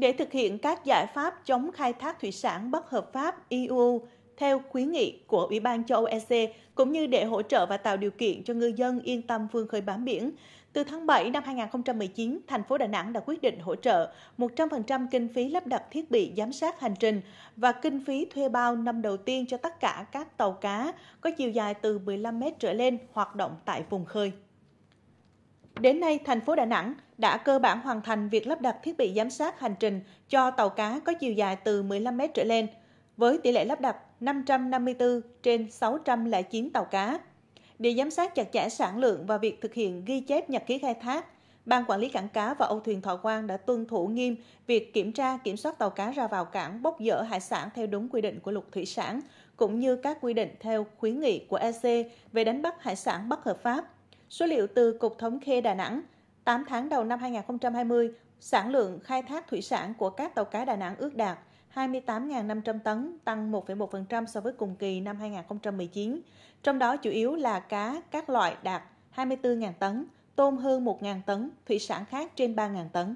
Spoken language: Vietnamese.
để thực hiện các giải pháp chống khai thác thủy sản bất hợp pháp EU theo khuyến nghị của Ủy ban châu Âu EC cũng như để hỗ trợ và tạo điều kiện cho ngư dân yên tâm vươn khơi bám biển. Từ tháng 7 năm 2019, thành phố Đà Nẵng đã quyết định hỗ trợ 100% kinh phí lắp đặt thiết bị giám sát hành trình và kinh phí thuê bao năm đầu tiên cho tất cả các tàu cá có chiều dài từ 15 mét trở lên hoạt động tại vùng khơi. Đến nay, thành phố Đà Nẵng đã cơ bản hoàn thành việc lắp đặt thiết bị giám sát hành trình cho tàu cá có chiều dài từ 15 mét trở lên, với tỷ lệ lắp đặt 554 trên 609 tàu cá. Để giám sát chặt chẽ sản lượng và việc thực hiện ghi chép nhật ký khai thác, Ban Quản lý Cảng Cá và Âu Thuyền Thọ Quang đã tuân thủ nghiêm việc kiểm tra kiểm soát tàu cá ra vào cảng bốc dỡ hải sản theo đúng quy định của luật thủy sản, cũng như các quy định theo khuyến nghị của EC về đánh bắt hải sản bất hợp pháp – Số liệu từ Cục Thống kê Đà Nẵng, 8 tháng đầu năm 2020, sản lượng khai thác thủy sản của các tàu cá Đà Nẵng ước đạt 28.500 tấn, tăng 1,1% so với cùng kỳ năm 2019. Trong đó chủ yếu là cá các loại đạt 24.000 tấn, tôm hơn 1.000 tấn, thủy sản khác trên 3.000 tấn.